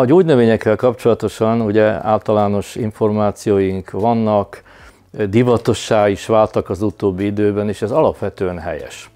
A gyógynövényekkel kapcsolatosan ugye általános információink vannak, divatossá is váltak az utóbbi időben, és ez alapvetően helyes.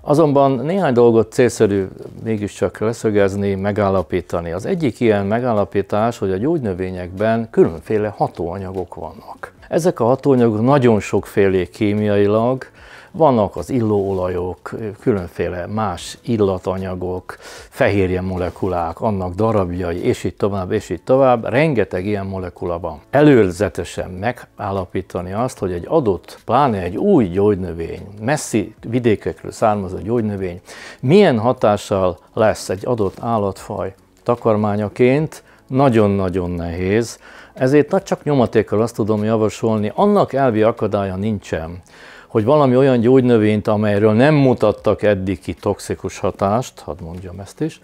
Azonban néhány dolgot célszerű mégiscsak leszögezni, megállapítani. Az egyik ilyen megállapítás, hogy a gyógynövényekben különféle hatóanyagok vannak. Ezek a hatóanyagok nagyon sokféle kémiailag, vannak az illóolajok, különféle más illatanyagok, fehérje molekulák, annak darabjai, és így tovább, és így tovább. Rengeteg ilyen molekula van. Előzetesen megállapítani azt, hogy egy adott, pláne egy új gyógynövény, messzi vidékekről származó gyógynövény, milyen hatással lesz egy adott állatfaj takarmányaként, nagyon-nagyon nehéz, ezért csak nyomatékkal azt tudom javasolni, annak elvi akadálya nincsen, hogy valami olyan gyógynövényt, amelyről nem mutattak eddig ki toxikus hatást, hadd mondjam ezt is,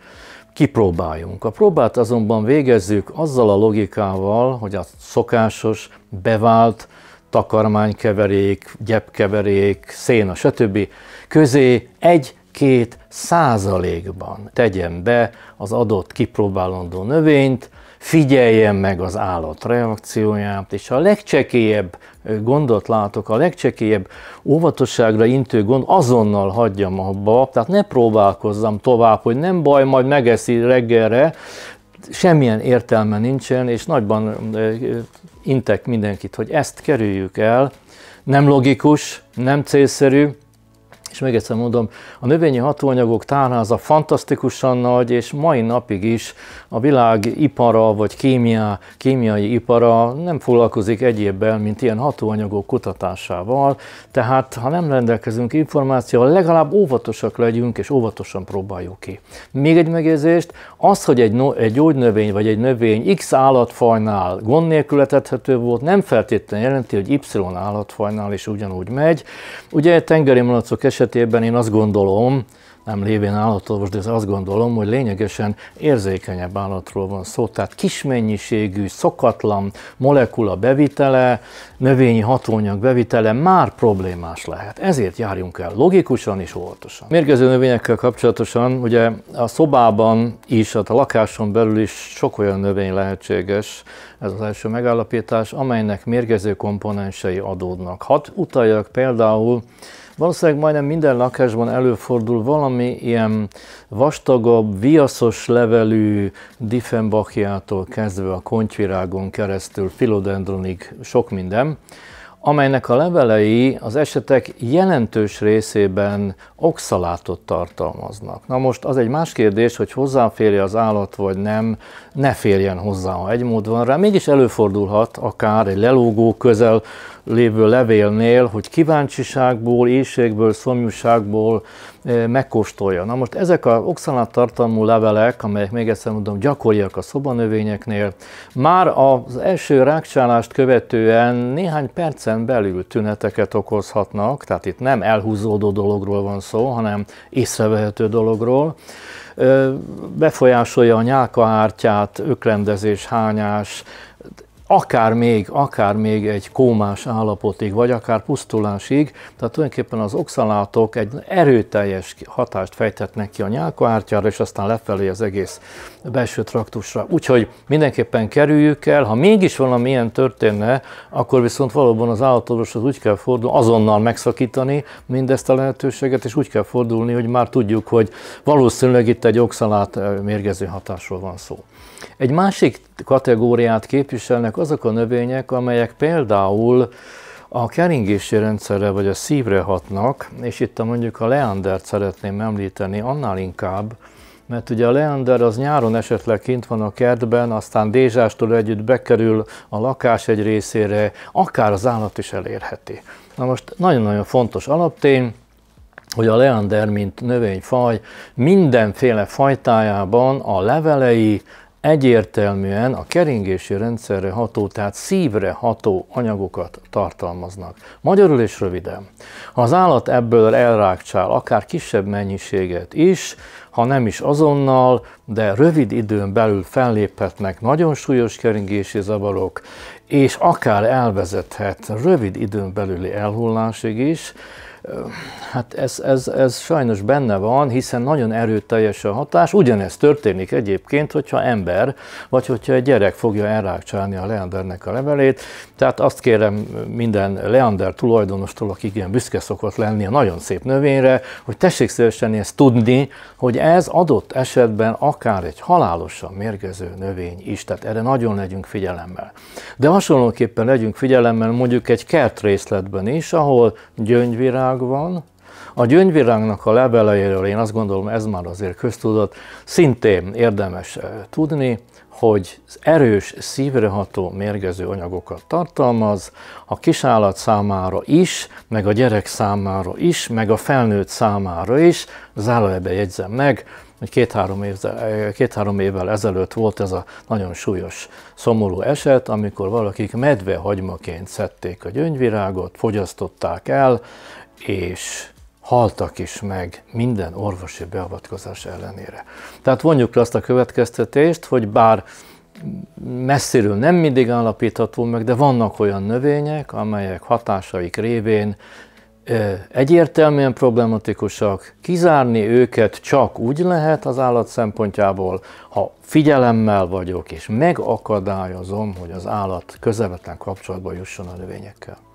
kipróbáljunk. A próbát azonban végezzük azzal a logikával, hogy a szokásos, bevált takarmánykeverék, gyepkeverék, széna, stb. közé egy-két százalékban tegyen be az adott kipróbálandó növényt, figyeljen meg az állat reakcióját, és a legcsekélyebb gondot látok, a legcsekélyebb óvatosságra intő gond azonnal hagyjam abba, tehát ne próbálkozzam tovább, hogy nem baj, majd megeszi reggelre, semmilyen értelme nincsen, és nagyban intek mindenkit, hogy ezt kerüljük el, nem logikus, nem célszerű, és még egyszer mondom, a növényi hatóanyagok tárháza fantasztikusan nagy, és mai napig is a világ ipara vagy kémia, kémiai ipara nem foglalkozik egyébbel, mint ilyen hatóanyagok kutatásával. Tehát, ha nem rendelkezünk információval, legalább óvatosak legyünk, és óvatosan próbáljuk ki. Még egy megjegyzést, az, hogy egy, no, egy gyógynövény vagy egy növény X állatfajnál gond nélkül volt, nem feltétlenül jelenti, hogy Y állatfajnál is ugyanúgy megy. Ugye tengeri malacok esetében esetében én azt gondolom, nem lévén állatorvos, de azt gondolom, hogy lényegesen érzékenyebb állatról van szó, tehát kis mennyiségű, szokatlan molekula bevitele, növényi hatóanyag bevitele már problémás lehet. Ezért járjunk el logikusan és óvatosan. Mérgező növényekkel kapcsolatosan ugye a szobában is, hát a lakáson belül is sok olyan növény lehetséges, ez az első megállapítás, amelynek mérgező komponensei adódnak. Hadd utaljak például, valószínűleg majdnem minden lakásban előfordul valami valami ilyen vastagabb, viaszos levelű Diffenbachiától kezdve a konyvirágon keresztül filodendronig sok minden, amelynek a levelei az esetek jelentős részében oxalátot tartalmaznak. Na most az egy más kérdés, hogy hozzáférje az állat vagy nem, ne férjen hozzá, ha egy mód van rá. Mégis előfordulhat akár egy lelógó közel lévő levélnél, hogy kíváncsiságból, éjségből, szomjúságból megkóstolja. Na most ezek a oxalát tartalmú levelek, amelyek még egyszer mondom gyakoriak a szobanövényeknél, már az első rákcsálást követően néhány percen belül tüneteket okozhatnak, tehát itt nem elhúzódó dologról van szó, hanem észrevehető dologról. Befolyásolja a nyálkahártyát, öklendezés, hányás, akár még, akár még egy kómás állapotig, vagy akár pusztulásig, tehát tulajdonképpen az oxalátok egy erőteljes hatást fejtetnek ki a nyálkahártyára, és aztán lefelé az egész belső traktusra. Úgyhogy mindenképpen kerüljük el, ha mégis valami ilyen történne, akkor viszont valóban az állatorvoshoz úgy kell fordulni, azonnal megszakítani mindezt a lehetőséget, és úgy kell fordulni, hogy már tudjuk, hogy valószínűleg itt egy oxalát eh, mérgező hatásról van szó. Egy másik kategóriát képviselnek azok a növények, amelyek például a keringési rendszerre vagy a szívre hatnak, és itt a mondjuk a leandert szeretném említeni annál inkább, mert ugye a leander az nyáron esetleg kint van a kertben, aztán dézsástól együtt bekerül a lakás egy részére, akár az állat is elérheti. Na most nagyon-nagyon fontos alaptény, hogy a leander, mint növényfaj, mindenféle fajtájában a levelei egyértelműen a keringési rendszerre ható, tehát szívre ható anyagokat tartalmaznak. Magyarul és röviden, ha az állat ebből elrákcsál akár kisebb mennyiséget is, ha nem is azonnal, de rövid időn belül felléphetnek nagyon súlyos keringési zavarok, és akár elvezethet rövid időn belüli elhullásig is, Hát ez, ez, ez sajnos benne van, hiszen nagyon erőteljes a hatás. Ugyanez történik egyébként, hogyha ember, vagy hogyha egy gyerek fogja elrákcsálni a leandernek a levelét. Tehát azt kérem minden leander tulajdonostól, aki ilyen büszke szokott lenni a nagyon szép növényre, hogy tessék szívesen ezt tudni, hogy ez adott esetben akár egy halálosan mérgező növény is, tehát erre nagyon legyünk figyelemmel. De hasonlóképpen legyünk figyelemmel mondjuk egy kertrészletben is, ahol gyöngyvirág van, a gyöngyvirágnak a leveleiről én azt gondolom, ez már azért köztudat, szintén érdemes eh, tudni, hogy erős, szívreható mérgező anyagokat tartalmaz, a kisállat számára is, meg a gyerek számára is, meg a felnőtt számára is, zárójelbe jegyzem meg, hogy két-három, évzel, eh, két-három évvel ezelőtt volt ez a nagyon súlyos, szomorú eset, amikor valakik medvehagymaként szedték a gyöngyvirágot, fogyasztották el, és haltak is meg minden orvosi beavatkozás ellenére. Tehát vonjuk le azt a következtetést, hogy bár messziről nem mindig állapítható meg, de vannak olyan növények, amelyek hatásaik révén egyértelműen problematikusak, kizárni őket csak úgy lehet az állat szempontjából, ha figyelemmel vagyok és megakadályozom, hogy az állat közvetlen kapcsolatba jusson a növényekkel.